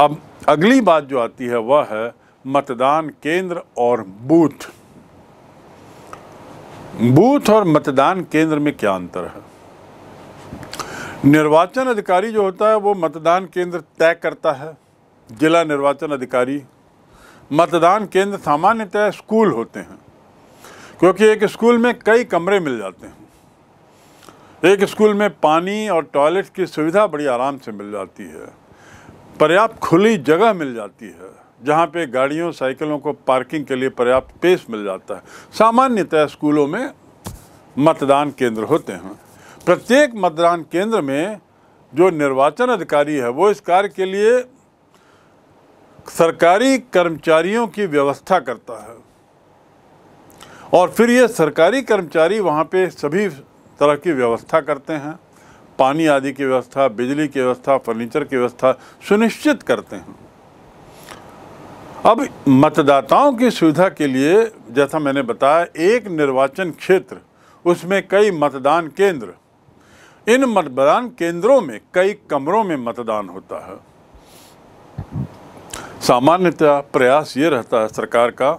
अब अगली बात जो आती है वह है मतदान केंद्र और बूथ बूथ और मतदान केंद्र में क्या अंतर है निर्वाचन अधिकारी जो होता है वो मतदान केंद्र तय करता है जिला निर्वाचन अधिकारी मतदान केंद्र सामान्यतः स्कूल होते हैं क्योंकि एक स्कूल में कई कमरे मिल जाते हैं एक स्कूल में पानी और टॉयलेट की सुविधा बड़ी आराम से मिल जाती है पर्याप्त खुली जगह मिल जाती है जहाँ पे गाड़ियों साइकिलों को पार्किंग के लिए पर्याप्त स्पेस मिल जाता है सामान्यतः स्कूलों में मतदान केंद्र होते हैं प्रत्येक मतदान केंद्र में जो निर्वाचन अधिकारी है वो इस कार्य के लिए सरकारी कर्मचारियों की व्यवस्था करता है और फिर ये सरकारी कर्मचारी वहाँ पे सभी तरह की व्यवस्था करते हैं पानी आदि की व्यवस्था बिजली की व्यवस्था फर्नीचर की व्यवस्था सुनिश्चित करते हैं अब मतदाताओं की सुविधा के लिए जैसा मैंने बताया एक निर्वाचन क्षेत्र उसमें कई मतदान केंद्र इन मतदान केंद्रों में कई कमरों में मतदान होता है सामान्यतः प्रयास ये रहता है सरकार का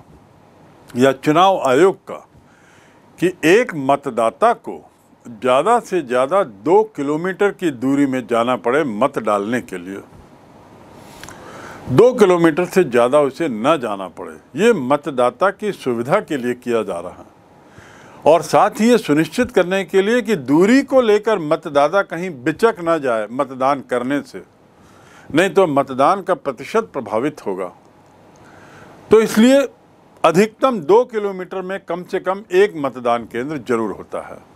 या चुनाव आयोग का कि एक मतदाता को ज़्यादा से ज़्यादा दो किलोमीटर की दूरी में जाना पड़े मत डालने के लिए दो किलोमीटर से ज़्यादा उसे न जाना पड़े ये मतदाता की सुविधा के लिए किया जा रहा है और साथ ही ये सुनिश्चित करने के लिए कि दूरी को लेकर मतदाता कहीं बिचक ना जाए मतदान करने से नहीं तो मतदान का प्रतिशत प्रभावित होगा तो इसलिए अधिकतम दो किलोमीटर में कम से कम एक मतदान केंद्र जरूर होता है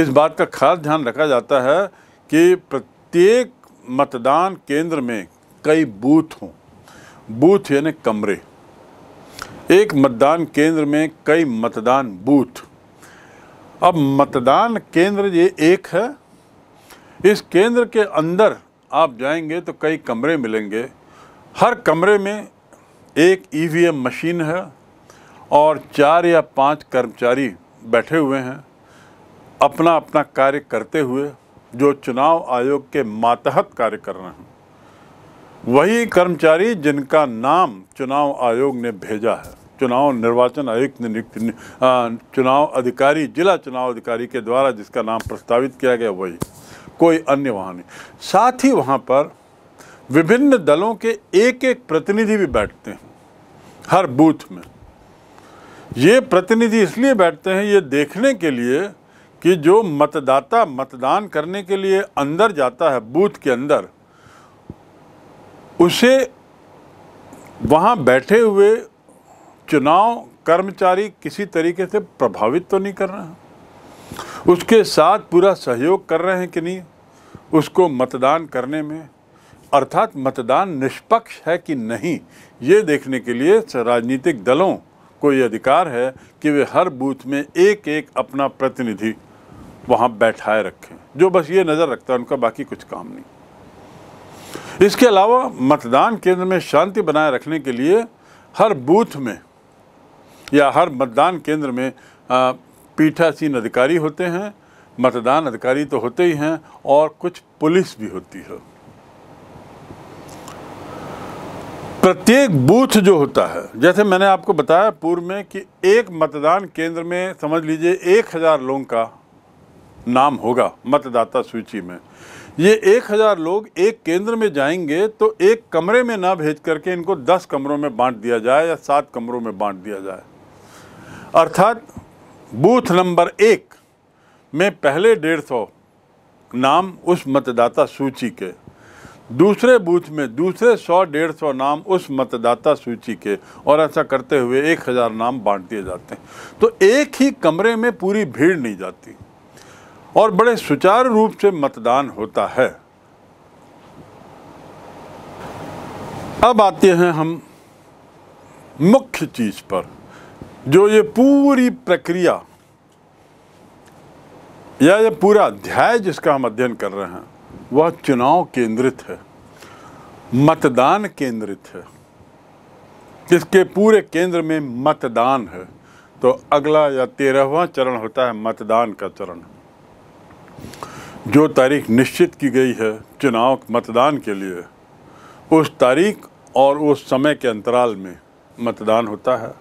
इस बात का खास ध्यान रखा जाता है कि प्रत्येक मतदान केंद्र में कई बूथ हों बूथ यानी कमरे एक मतदान केंद्र में कई मतदान बूथ अब मतदान केंद्र ये एक है इस केंद्र के अंदर आप जाएंगे तो कई कमरे मिलेंगे हर कमरे में एक ईवीएम e मशीन है और चार या पांच कर्मचारी बैठे हुए हैं अपना अपना कार्य करते हुए जो चुनाव आयोग के मातहत कार्य कर रहे हैं वही कर्मचारी जिनका नाम चुनाव आयोग ने भेजा है चुनाव निर्वाचन आयुक्त ने चुनाव अधिकारी जिला चुनाव अधिकारी के द्वारा जिसका नाम प्रस्तावित किया गया वही कोई अन्य वहाँ नहीं साथ ही वहाँ पर विभिन्न दलों के एक एक प्रतिनिधि भी बैठते हैं हर बूथ में ये प्रतिनिधि इसलिए बैठते हैं ये देखने के लिए कि जो मतदाता मतदान करने के लिए अंदर जाता है बूथ के अंदर उसे वहाँ बैठे हुए चुनाव कर्मचारी किसी तरीके से प्रभावित तो नहीं कर रहे हैं उसके साथ पूरा सहयोग कर रहे हैं कि नहीं उसको मतदान करने में अर्थात मतदान निष्पक्ष है कि नहीं ये देखने के लिए राजनीतिक दलों को ये अधिकार है कि वे हर बूथ में एक एक अपना प्रतिनिधि वहाँ बैठाए रखें जो बस ये नज़र रखता है उनका बाकी कुछ काम नहीं इसके अलावा मतदान केंद्र में शांति बनाए रखने के लिए हर बूथ में या हर मतदान केंद्र में पीठासीन अधिकारी होते हैं मतदान अधिकारी तो होते ही हैं और कुछ पुलिस भी होती है प्रत्येक बूथ जो होता है जैसे मैंने आपको बताया पूर्व में कि एक मतदान केंद्र में समझ लीजिए एक हज़ार लोगों का नाम होगा मतदाता सूची में ये एक हज़ार लोग एक केंद्र में जाएंगे तो एक कमरे में ना भेज करके इनको दस कमरों में बांट दिया जाए या सात कमरों में बांट दिया जाए अर्थात बूथ नंबर एक में पहले डेढ़ सौ नाम उस मतदाता सूची के दूसरे बूथ में दूसरे सौ डेढ़ सौ नाम उस मतदाता सूची के और ऐसा करते हुए एक हज़ार नाम बांट दिए जाते हैं तो एक ही कमरे में पूरी भीड़ नहीं जाती और बड़े सुचारू रूप से मतदान होता है अब आते हैं हम मुख्य चीज पर जो ये पूरी प्रक्रिया या ये पूरा अध्याय जिसका हम अध्ययन कर रहे हैं वह चुनाव केंद्रित है मतदान केंद्रित है इसके पूरे केंद्र में मतदान है तो अगला या तेरहवा चरण होता है मतदान का चरण जो तारीख निश्चित की गई है चुनाव मतदान के लिए उस तारीख और उस समय के अंतराल में मतदान होता है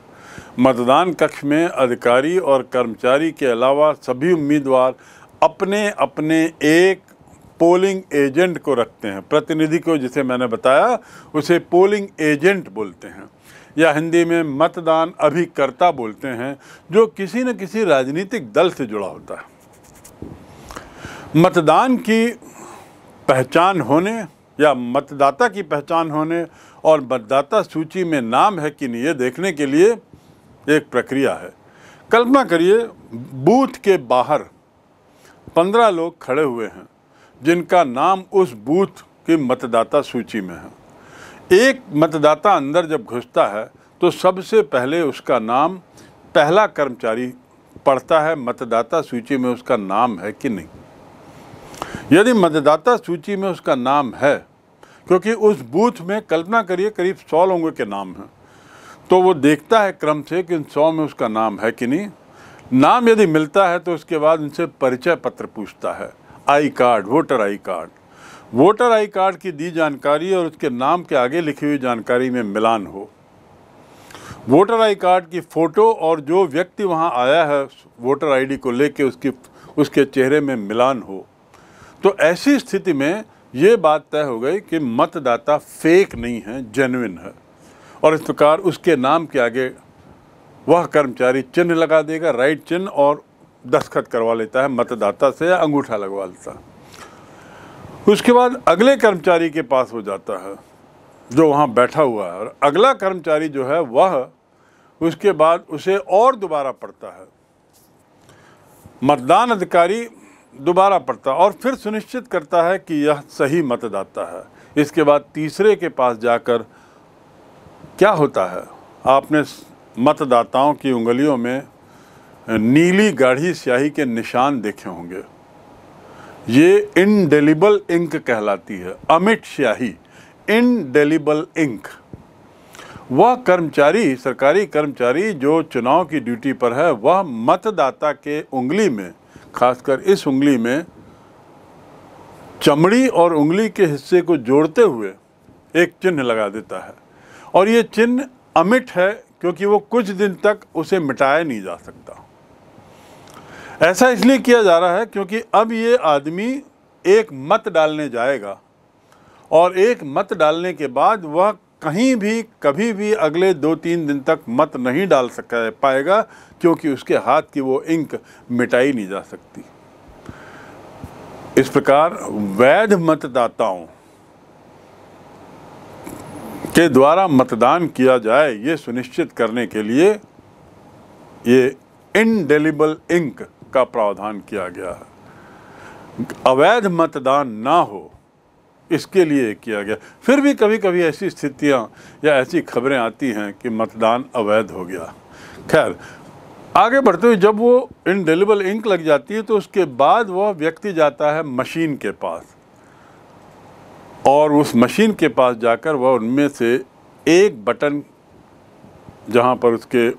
मतदान कक्ष में अधिकारी और कर्मचारी के अलावा सभी उम्मीदवार अपने अपने एक पोलिंग एजेंट को रखते हैं प्रतिनिधि को जिसे मैंने बताया उसे पोलिंग एजेंट बोलते हैं या हिंदी में मतदान अभिकर्ता बोलते हैं जो किसी न किसी राजनीतिक दल से जुड़ा होता है मतदान की पहचान होने या मतदाता की पहचान होने और मतदाता सूची में नाम है कि नहीं ये देखने के लिए एक प्रक्रिया है कल्पना करिए बूथ के बाहर पंद्रह लोग खड़े हुए हैं जिनका नाम उस बूथ की मतदाता सूची में है एक मतदाता अंदर जब घुसता है तो सबसे पहले उसका नाम पहला कर्मचारी पढ़ता है मतदाता सूची में उसका नाम है कि नहीं यदि मतदाता सूची में उसका नाम है क्योंकि उस बूथ में कल्पना करिए करीब सौ लोगों के नाम हैं तो वो देखता है क्रम से कि इन सौ में उसका नाम है कि नहीं नाम यदि मिलता है तो उसके बाद उनसे परिचय पत्र पूछता है I card voter I card voter I card की दी जानकारी और उसके नाम के आगे लिखी हुई जानकारी में मिलान हो वोटर आई कार्ड की फ़ोटो और जो व्यक्ति वहाँ आया है वोटर आईडी को लेके उसकी उसके चेहरे में मिलान हो तो ऐसी स्थिति में ये बात तय हो गई कि मतदाता फेक नहीं है जेनविन है और इस प्रकार उसके नाम के आगे वह कर्मचारी चिन्ह लगा देगा राइट चिन्ह और दस्तखत करवा लेता है मतदाता से या अंगूठा लगवा लेता है उसके बाद अगले कर्मचारी के पास हो जाता है जो वहाँ बैठा हुआ है और अगला कर्मचारी जो है वह उसके बाद उसे और दोबारा पड़ता है मतदान अधिकारी दोबारा पढ़ता और फिर सुनिश्चित करता है कि यह सही मतदाता है इसके बाद तीसरे के पास जाकर क्या होता है आपने मतदाताओं की उंगलियों में नीली गाढ़ी स्याही के निशान देखे होंगे ये इनडेलिबल इंक कहलाती है अमिट स्याही इनडेलिबल इंक वह कर्मचारी सरकारी कर्मचारी जो चुनाव की ड्यूटी पर है वह मतदाता के उंगली में खासकर इस उंगली में चमड़ी और उंगली के हिस्से को जोड़ते हुए एक चिन्ह लगा देता है और ये चिन्ह अमिट है क्योंकि वो कुछ दिन तक उसे मिटाया नहीं जा सकता ऐसा इसलिए किया जा रहा है क्योंकि अब ये आदमी एक मत डालने जाएगा और एक मत डालने के बाद वह कहीं भी कभी भी अगले दो तीन दिन तक मत नहीं डाल सका पाएगा क्योंकि उसके हाथ की वो इंक मिटाई नहीं जा सकती इस प्रकार वैध मतदाताओं के द्वारा मतदान किया जाए ये सुनिश्चित करने के लिए ये इनडेलिबल इंक का प्रावधान किया गया है अवैध मतदान ना हो इसके लिए किया गया फिर भी कभी कभी ऐसी स्थितियाँ या ऐसी खबरें आती हैं कि मतदान अवैध हो गया खैर आगे बढ़ते हुए जब वो इनडेलेबल इंक लग जाती है तो उसके बाद वह व्यक्ति जाता है मशीन के पास और उस मशीन के पास जाकर वह उनमें से एक बटन जहां पर उसके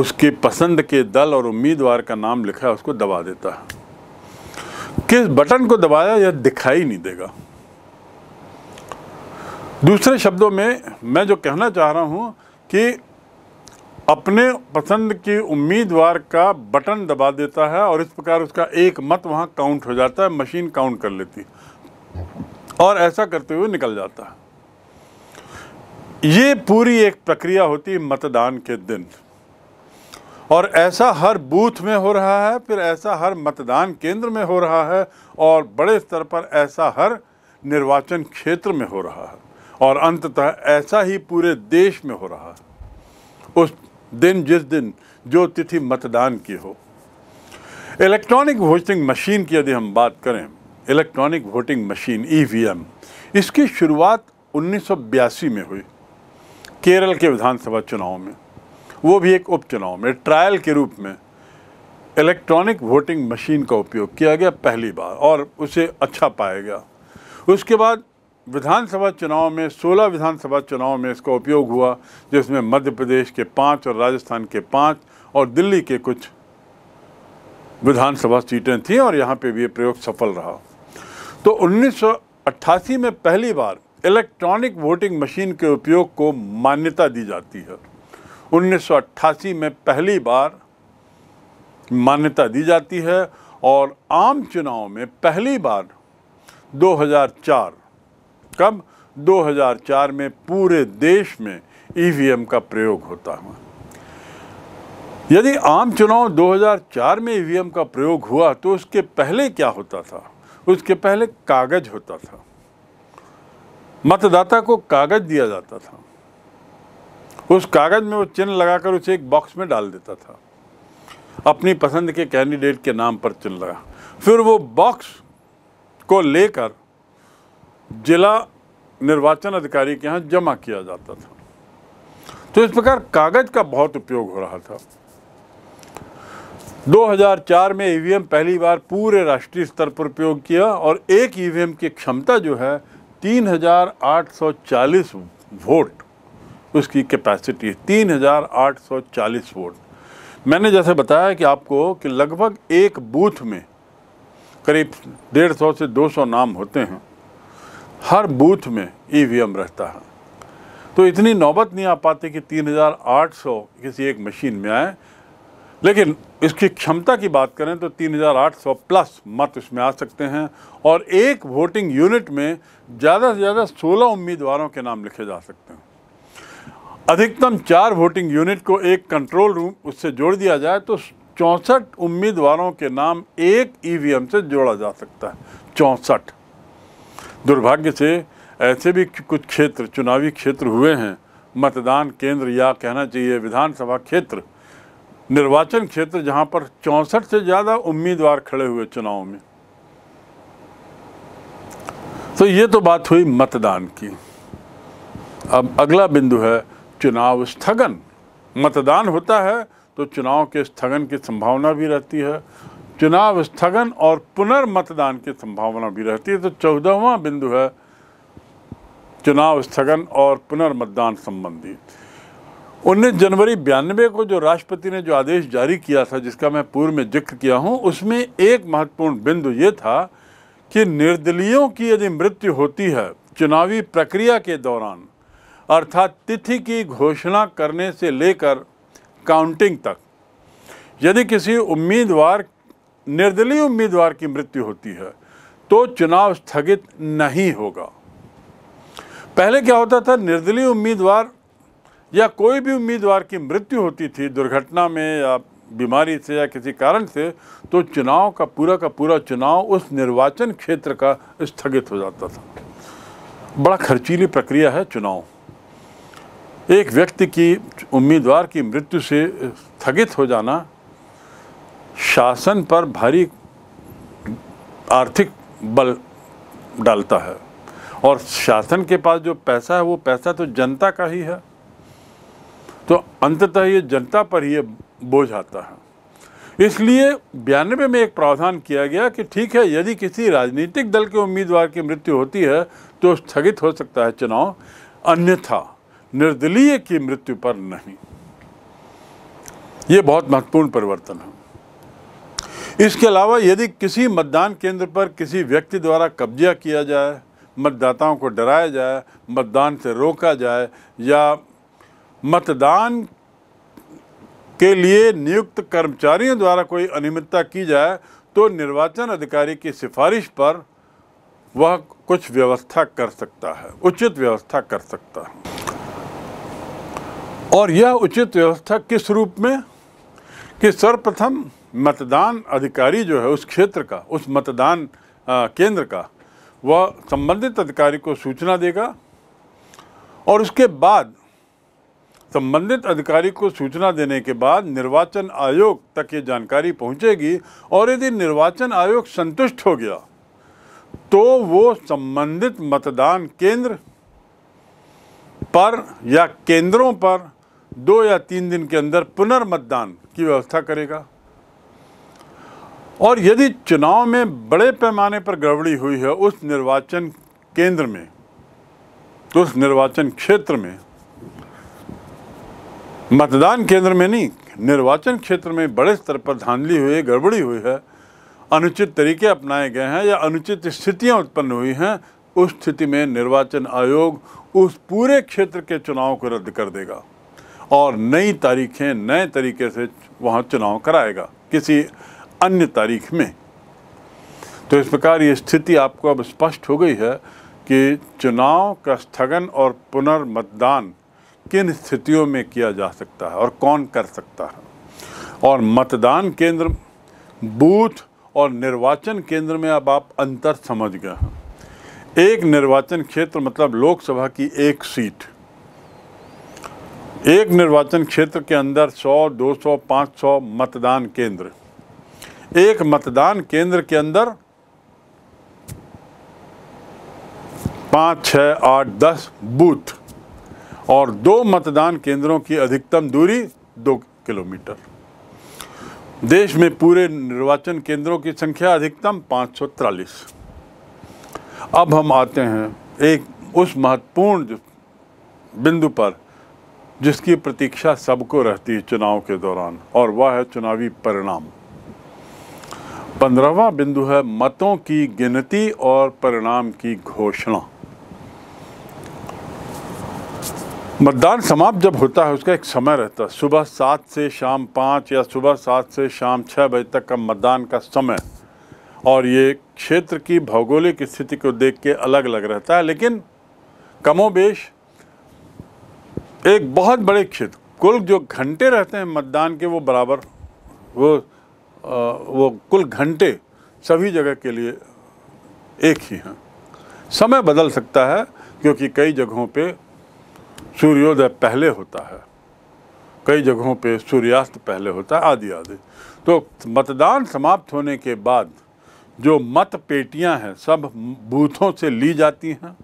उसके पसंद के दल और उम्मीदवार का नाम लिखा है उसको दबा देता है किस बटन को दबाया यह दिखाई नहीं देगा दूसरे शब्दों में मैं जो कहना चाह रहा हूं कि अपने पसंद के उम्मीदवार का बटन दबा देता है और इस प्रकार उसका एक मत वहां काउंट हो जाता है मशीन काउंट कर लेती और ऐसा करते हुए निकल जाता है ये पूरी एक प्रक्रिया होती है मतदान के दिन और ऐसा हर बूथ में हो रहा है फिर ऐसा हर मतदान केंद्र में हो रहा है और बड़े स्तर पर ऐसा हर निर्वाचन क्षेत्र में हो रहा है और अंततः ऐसा ही पूरे देश में हो रहा है उस दिन जिस दिन जो तिथि मतदान की हो इलेक्ट्रॉनिक वोटिंग मशीन की यदि हम बात करें इलेक्ट्रॉनिक वोटिंग मशीन ईवीएम इसकी शुरुआत उन्नीस में हुई केरल के विधानसभा चुनाव में वो भी एक उपचुनाव में ट्रायल के रूप में इलेक्ट्रॉनिक वोटिंग मशीन का उपयोग किया गया पहली बार और उसे अच्छा पाया गया उसके बाद विधानसभा चुनाव में 16 विधानसभा चुनाव में इसका उपयोग हुआ जिसमें मध्य प्रदेश के पाँच और राजस्थान के पाँच और दिल्ली के कुछ विधानसभा सीटें थीं और यहाँ पे भी ये प्रयोग सफल रहा तो 1988 में पहली बार इलेक्ट्रॉनिक वोटिंग मशीन के उपयोग को मान्यता दी जाती है 1988 में पहली बार मान्यता दी जाती है और आम चुनाव में पहली बार 2004 कब 2004 में पूरे देश में ईवीएम e का प्रयोग होता हुआ यदि आम चुनाव 2004 में ईवीएम e का प्रयोग हुआ तो उसके पहले क्या होता था उसके पहले कागज होता था मतदाता को कागज दिया जाता था उस कागज़ में वो चिन्ह लगाकर उसे एक बॉक्स में डाल देता था अपनी पसंद के कैंडिडेट के नाम पर चिन्ह लगा फिर वो बॉक्स को लेकर जिला निर्वाचन अधिकारी के यहाँ जमा किया जाता था तो इस प्रकार कागज़ का बहुत उपयोग हो रहा था 2004 में ईवीएम e पहली बार पूरे राष्ट्रीय स्तर पर उपयोग किया और एक ईवीएम e की क्षमता जो है 3840 वोट उसकी कैपेसिटी है तीन हज़ार आठ सौ चालीस वोट मैंने जैसे बताया कि आपको कि लगभग एक बूथ में करीब डेढ़ सौ से दो सौ नाम होते हैं हर बूथ में ईवीएम e रहता है तो इतनी नौबत नहीं आ पाती कि तीन हजार आठ सौ किसी एक मशीन में आए लेकिन इसकी क्षमता की बात करें तो 3,800 प्लस मत इसमें आ सकते हैं और एक वोटिंग यूनिट में ज़्यादा से ज़्यादा 16 उम्मीदवारों के नाम लिखे जा सकते हैं अधिकतम चार वोटिंग यूनिट को एक कंट्रोल रूम उससे जोड़ दिया जाए तो चौंसठ उम्मीदवारों के नाम एक ईवीएम e से जोड़ा जा सकता है चौंसठ दुर्भाग्य से ऐसे भी कुछ क्षेत्र चुनावी क्षेत्र हुए हैं मतदान केंद्र या कहना चाहिए विधानसभा क्षेत्र निर्वाचन क्षेत्र जहां पर चौंसठ से ज़्यादा उम्मीदवार खड़े हुए चुनाव में तो ये तो बात हुई मतदान की अब अगला बिंदु है चुनाव स्थगन मतदान होता है तो चुनाव के स्थगन की संभावना भी रहती है चुनाव स्थगन और पुनर्मतदान की संभावना भी रहती है तो चौदहवा बिंदु है चुनाव स्थगन और पुनर्मतदान संबंधी उन्नीस जनवरी बयानबे को जो राष्ट्रपति ने जो आदेश जारी किया था जिसका मैं पूर्व में जिक्र किया हूँ उसमें एक महत्वपूर्ण बिंदु ये था कि निर्दलीयों की यदि मृत्यु होती है चुनावी प्रक्रिया के दौरान अर्थात तिथि की घोषणा करने से लेकर काउंटिंग तक यदि किसी उम्मीदवार निर्दलीय उम्मीदवार की मृत्यु होती है तो चुनाव स्थगित नहीं होगा पहले क्या होता था निर्दलीय उम्मीदवार या कोई भी उम्मीदवार की मृत्यु होती थी दुर्घटना में या बीमारी से या किसी कारण से तो चुनाव का पूरा का पूरा चुनाव उस निर्वाचन क्षेत्र का स्थगित हो जाता था बड़ा खर्चीली प्रक्रिया है चुनाव एक व्यक्ति की उम्मीदवार की मृत्यु से स्थगित हो जाना शासन पर भारी आर्थिक बल डालता है और शासन के पास जो पैसा है वो पैसा तो जनता का ही है तो अंततः ये जनता पर ही बोझ आता है इसलिए बयानबे में एक प्रावधान किया गया कि ठीक है यदि किसी राजनीतिक दल के उम्मीदवार की मृत्यु होती है तो स्थगित हो सकता है चुनाव अन्यथा निर्दलीय की मृत्यु पर नहीं ये बहुत महत्वपूर्ण परिवर्तन है इसके अलावा यदि किसी मतदान केंद्र पर किसी व्यक्ति द्वारा कब्जा किया जाए मतदाताओं को डराया जाए मतदान से रोका जाए या मतदान के लिए नियुक्त कर्मचारियों द्वारा कोई अनियमितता की जाए तो निर्वाचन अधिकारी की सिफारिश पर वह कुछ व्यवस्था कर सकता है उचित व्यवस्था कर सकता है और यह उचित व्यवस्था किस रूप में कि सर्वप्रथम मतदान अधिकारी जो है उस क्षेत्र का उस मतदान केंद्र का वह संबंधित अधिकारी को सूचना देगा और उसके बाद संबंधित अधिकारी को सूचना देने के बाद निर्वाचन आयोग तक ये जानकारी पहुंचेगी और यदि निर्वाचन आयोग संतुष्ट हो गया तो वो संबंधित मतदान केंद्र पर या केंद्रों पर दो या तीन दिन के अंदर पुनर्मतदान की व्यवस्था करेगा और यदि चुनाव में बड़े पैमाने पर गड़बड़ी हुई है उस निर्वाचन केंद्र में तो उस निर्वाचन क्षेत्र में मतदान केंद्र में नहीं निर्वाचन क्षेत्र में बड़े स्तर पर धांधली हुई है गड़बड़ी हुई है अनुचित तरीके अपनाए गए हैं या अनुचित स्थितियां उत्पन्न हुई हैं उस स्थिति में निर्वाचन आयोग उस पूरे क्षेत्र के चुनाव को रद्द कर देगा और नई तारीखें नए तरीके से वहाँ चुनाव कराएगा किसी अन्य तारीख में तो इस प्रकार ये स्थिति आपको अब स्पष्ट हो गई है कि चुनाव का स्थगन और पुनर्मतदान किन स्थितियों में किया जा सकता है और कौन कर सकता है और मतदान केंद्र बूथ और निर्वाचन केंद्र में अब आप अंतर समझ गए हैं एक निर्वाचन क्षेत्र मतलब लोकसभा की एक सीट एक निर्वाचन क्षेत्र के अंदर 100, 200, 500 मतदान केंद्र एक मतदान केंद्र के अंदर पाँच छ आठ दस बूथ और दो मतदान केंद्रों की अधिकतम दूरी दो किलोमीटर देश में पूरे निर्वाचन केंद्रों की संख्या अधिकतम पाँच अब हम आते हैं एक उस महत्वपूर्ण बिंदु पर जिसकी प्रतीक्षा सबको रहती है चुनाव के दौरान और वह है चुनावी परिणाम पंद्रहवा बिंदु है मतों की गिनती और परिणाम की घोषणा मतदान समाप्त जब होता है उसका एक समय रहता है सुबह सात से शाम पाँच या सुबह सात से शाम छः बजे तक का मतदान का समय और ये क्षेत्र की भौगोलिक स्थिति को देख के अलग अलग रहता है लेकिन कमोबेश एक बहुत बड़े क्षेत्र कुल जो घंटे रहते हैं मतदान के वो बराबर वो आ, वो कुल घंटे सभी जगह के लिए एक ही हैं समय बदल सकता है क्योंकि कई जगहों पे सूर्योदय पहले होता है कई जगहों पे सूर्यास्त पहले होता है आदि आदि तो मतदान समाप्त होने के बाद जो मत पेटियां हैं सब बूथों से ली जाती हैं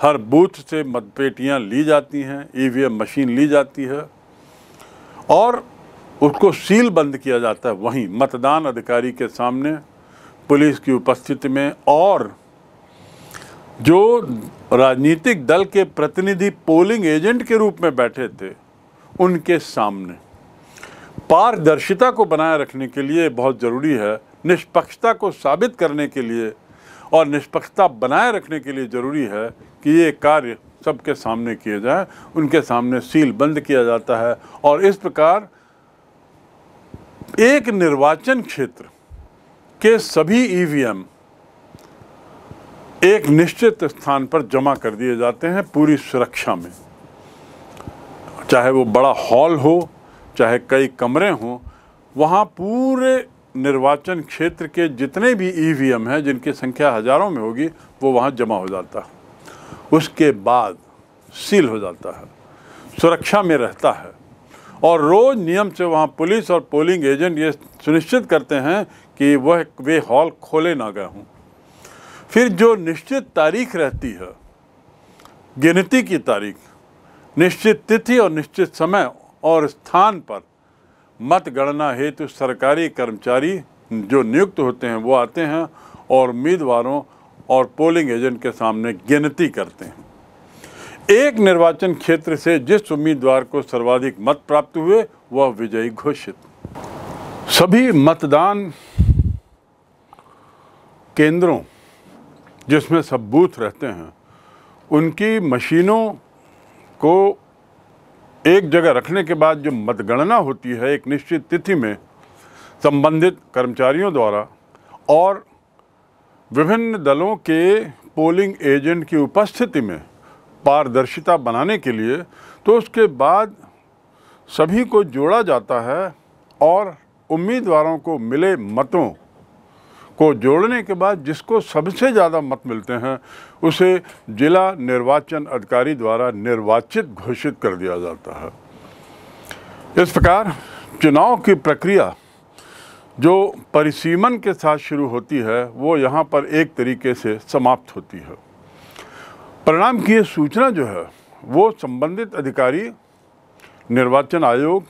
हर बूथ से मतपेटियाँ ली जाती हैं ईवीएम e मशीन ली जाती है और उसको सील बंद किया जाता है वहीं मतदान अधिकारी के सामने पुलिस की उपस्थिति में और जो राजनीतिक दल के प्रतिनिधि पोलिंग एजेंट के रूप में बैठे थे उनके सामने पारदर्शिता को बनाए रखने के लिए बहुत ज़रूरी है निष्पक्षता को साबित करने के लिए और निष्पक्षता बनाए रखने के लिए ज़रूरी है कि ये कार्य सबके सामने किए जाए उनके सामने सील बंद किया जाता है और इस प्रकार एक निर्वाचन क्षेत्र के सभी ईवीएम e एक निश्चित स्थान पर जमा कर दिए जाते हैं पूरी सुरक्षा में चाहे वो बड़ा हॉल हो चाहे कई कमरे हों वहाँ पूरे निर्वाचन क्षेत्र के जितने भी ईवीएम e हैं जिनकी संख्या हज़ारों में होगी वो वहाँ जमा हो जाता है उसके बाद सील हो जाता है सुरक्षा में रहता है और रोज़ नियम से वहाँ पुलिस और पोलिंग एजेंट ये सुनिश्चित करते हैं कि वह वे हॉल खोले ना गए हों फिर जो निश्चित तारीख रहती है गिनती की तारीख निश्चित तिथि और निश्चित समय और स्थान पर मतगणना हेतु सरकारी कर्मचारी जो नियुक्त होते हैं वो आते हैं और उम्मीदवारों और पोलिंग एजेंट के सामने गिनती करते हैं एक निर्वाचन क्षेत्र से जिस उम्मीदवार को सर्वाधिक मत प्राप्त हुए वह विजयी घोषित सभी मतदान केंद्रों जिसमें सब बूथ रहते हैं उनकी मशीनों को एक जगह रखने के बाद जो मतगणना होती है एक निश्चित तिथि में संबंधित कर्मचारियों द्वारा और विभिन्न दलों के पोलिंग एजेंट की उपस्थिति में पारदर्शिता बनाने के लिए तो उसके बाद सभी को जोड़ा जाता है और उम्मीदवारों को मिले मतों को जोड़ने के बाद जिसको सबसे ज़्यादा मत मिलते हैं उसे जिला निर्वाचन अधिकारी द्वारा निर्वाचित घोषित कर दिया जाता है इस प्रकार चुनाव की प्रक्रिया जो परिसीमन के साथ शुरू होती है वो यहाँ पर एक तरीके से समाप्त होती है परिणाम की सूचना जो है वो संबंधित अधिकारी निर्वाचन आयोग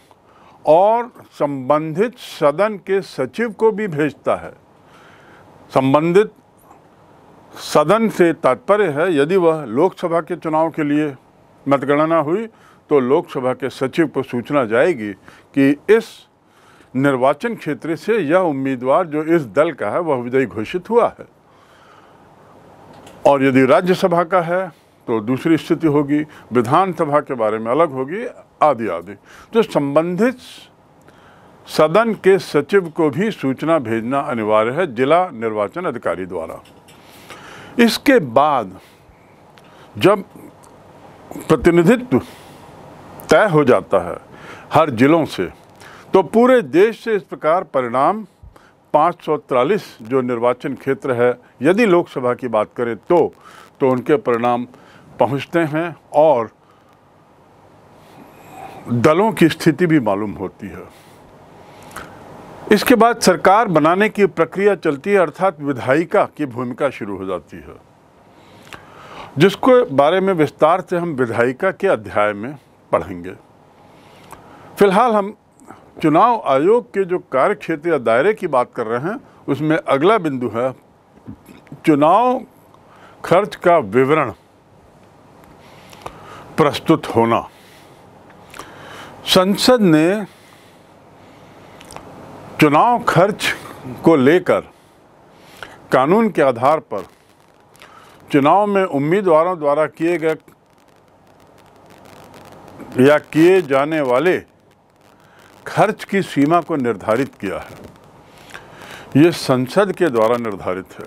और संबंधित सदन के सचिव को भी भेजता है संबंधित सदन से तात्पर्य है यदि वह लोकसभा के चुनाव के लिए मतगणना हुई तो लोकसभा के सचिव को सूचना जाएगी कि इस निर्वाचन क्षेत्र से यह उम्मीदवार जो इस दल का है वह विजयी घोषित हुआ है और यदि राज्यसभा का है तो दूसरी स्थिति होगी विधानसभा के बारे में अलग होगी आदि आदि तो संबंधित सदन के सचिव को भी सूचना भेजना अनिवार्य है जिला निर्वाचन अधिकारी द्वारा इसके बाद जब प्रतिनिधित्व तय हो जाता है हर जिलों से तो पूरे देश से इस प्रकार परिणाम पाँच जो निर्वाचन क्षेत्र है यदि लोकसभा की बात करें तो तो उनके परिणाम पहुंचते हैं और दलों की स्थिति भी मालूम होती है इसके बाद सरकार बनाने की प्रक्रिया चलती है अर्थात विधायिका की भूमिका शुरू हो जाती है जिसको बारे में विस्तार से हम विधायिका के अध्याय में पढ़ेंगे फिलहाल हम चुनाव आयोग के जो कार्य क्षेत्र या दायरे की बात कर रहे हैं उसमें अगला बिंदु है चुनाव खर्च का विवरण प्रस्तुत होना संसद ने चुनाव खर्च को लेकर कानून के आधार पर चुनाव में उम्मीदवारों द्वारा किए गए या किए जाने वाले खर्च की सीमा को निर्धारित किया है ये संसद के द्वारा निर्धारित है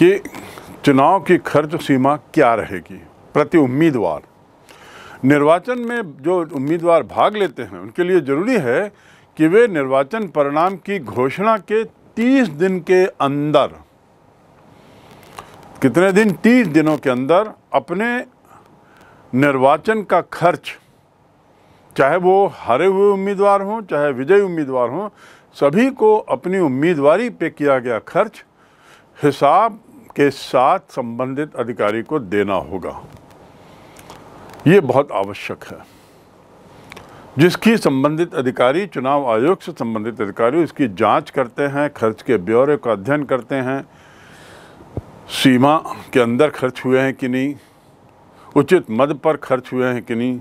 कि चुनाव की खर्च सीमा क्या रहेगी प्रति उम्मीदवार निर्वाचन में जो उम्मीदवार भाग लेते हैं उनके लिए ज़रूरी है कि वे निर्वाचन परिणाम की घोषणा के 30 दिन के अंदर कितने दिन 30 दिनों के अंदर अपने निर्वाचन का खर्च चाहे वो हारे हुए उम्मीदवार हों चाहे विजयी उम्मीदवार हों सभी को अपनी उम्मीदवारी पे किया गया खर्च हिसाब के साथ संबंधित अधिकारी को देना होगा ये बहुत आवश्यक है जिसकी संबंधित अधिकारी चुनाव आयोग से संबंधित अधिकारी उसकी जांच करते हैं खर्च के ब्यौरे का अध्ययन करते हैं सीमा के अंदर खर्च हुए हैं कि नहीं उचित मद पर खर्च हुए हैं कि नहीं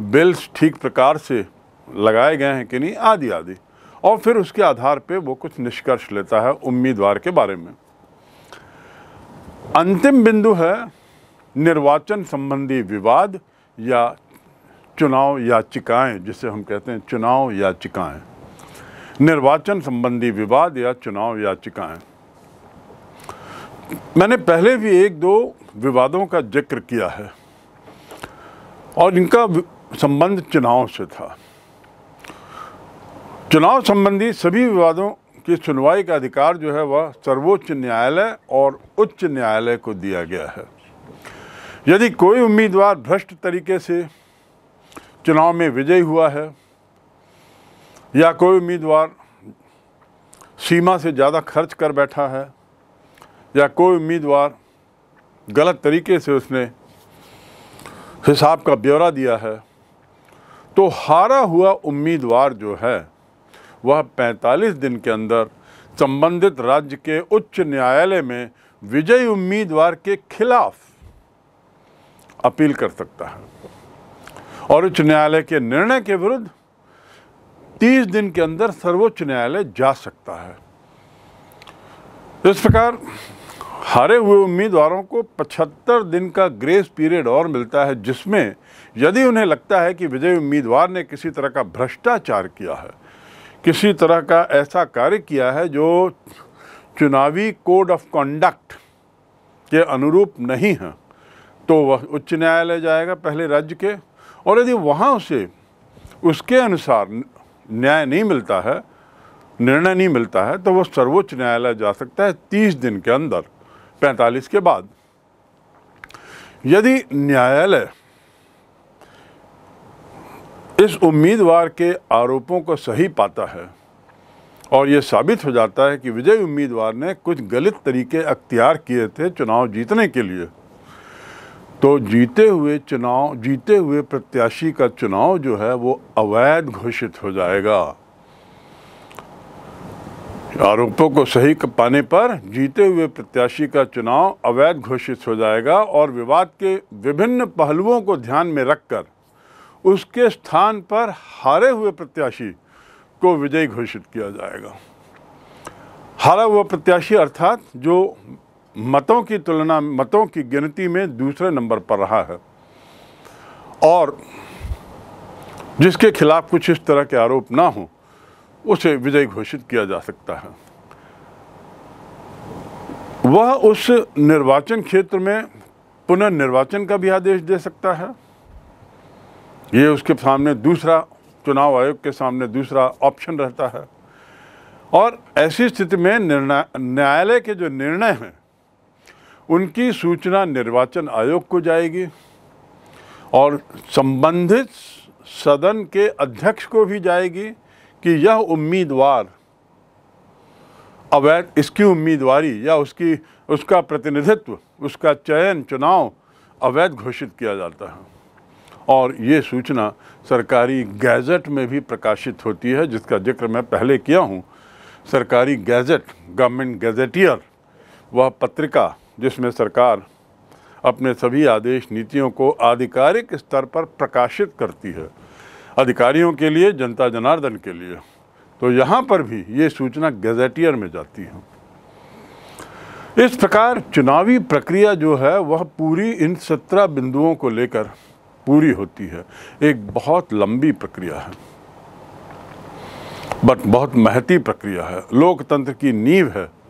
बिल्स ठीक प्रकार से लगाए गए हैं कि नहीं आदि आदि और फिर उसके आधार पे वो कुछ निष्कर्ष लेता है उम्मीदवार के बारे में अंतिम बिंदु है निर्वाचन संबंधी विवाद या चुनाव याचिकाएं जिसे हम कहते हैं चुनाव याचिकाएं निर्वाचन संबंधी विवाद या चुनाव याचिकाएं मैंने पहले भी एक दो विवादों का जिक्र किया है और इनका संबंध चुनाव से था चुनाव संबंधी सभी विवादों की सुनवाई का अधिकार जो है वह सर्वोच्च न्यायालय और उच्च न्यायालय को दिया गया है यदि कोई उम्मीदवार भ्रष्ट तरीके से चुनाव में विजयी हुआ है या कोई उम्मीदवार सीमा से ज़्यादा खर्च कर बैठा है या कोई उम्मीदवार गलत तरीके से उसने हिसाब का ब्यौरा दिया है तो हारा हुआ उम्मीदवार जो है वह 45 दिन के अंदर संबंधित राज्य के उच्च न्यायालय में विजयी उम्मीदवार के खिलाफ अपील कर सकता है और उच्च न्यायालय के निर्णय के विरुद्ध 30 दिन के अंदर सर्वोच्च न्यायालय जा सकता है इस प्रकार हारे हुए उम्मीदवारों को 75 दिन का ग्रेस पीरियड और मिलता है जिसमें यदि उन्हें लगता है कि विजय उम्मीदवार ने किसी तरह का भ्रष्टाचार किया है किसी तरह का ऐसा कार्य किया है जो चुनावी कोड ऑफ कंडक्ट के अनुरूप नहीं है तो वह उच्च न्यायालय जाएगा पहले राज्य के और यदि वहाँ उसे उसके अनुसार न्याय नहीं मिलता है निर्णय नहीं मिलता है तो वह सर्वोच्च न्यायालय जा सकता है तीस दिन के अंदर पैंतालीस के बाद यदि न्यायालय इस उम्मीदवार के आरोपों को सही पाता है और ये साबित हो जाता है कि विजय उम्मीदवार ने कुछ गलत तरीके अख्तियार किए थे चुनाव जीतने के लिए तो जीते हुए चुनाव जीते हुए प्रत्याशी का चुनाव जो है वो अवैध घोषित हो जाएगा आरोपों को सही पाने पर जीते हुए प्रत्याशी का चुनाव अवैध घोषित हो जाएगा और विवाद के विभिन्न पहलुओं को ध्यान में रखकर उसके स्थान पर हारे हुए प्रत्याशी को विजयी घोषित किया जाएगा हारा हुआ प्रत्याशी अर्थात जो मतों की तुलना मतों की गिनती में दूसरे नंबर पर रहा है और जिसके खिलाफ कुछ इस तरह के आरोप ना हो उसे विजयी घोषित किया जा सकता है वह उस निर्वाचन क्षेत्र में पुनर्निर्वाचन का भी आदेश दे सकता है ये उसके सामने दूसरा चुनाव आयोग के सामने दूसरा ऑप्शन रहता है और ऐसी स्थिति में निर्णय न्यायालय के जो निर्णय हैं उनकी सूचना निर्वाचन आयोग को जाएगी और संबंधित सदन के अध्यक्ष को भी जाएगी कि यह उम्मीदवार अवैध इसकी उम्मीदवारी या उसकी उसका प्रतिनिधित्व उसका चयन चुनाव अवैध घोषित किया जाता है और ये सूचना सरकारी गैजेट में भी प्रकाशित होती है जिसका जिक्र मैं पहले किया हूँ सरकारी गैजेट गवर्नमेंट गैजेटियर वह पत्रिका जिसमें सरकार अपने सभी आदेश नीतियों को आधिकारिक स्तर पर प्रकाशित करती है अधिकारियों के लिए जनता जनार्दन के लिए तो यहाँ पर भी ये सूचना गैजेटियर में जाती है इस प्रकार चुनावी प्रक्रिया जो है वह पूरी इन सत्रह बिंदुओं को लेकर पूरी होती है एक बहुत लंबी प्रक्रिया है बट बहुत महती प्रक्रिया है लोकतंत्र की नींव है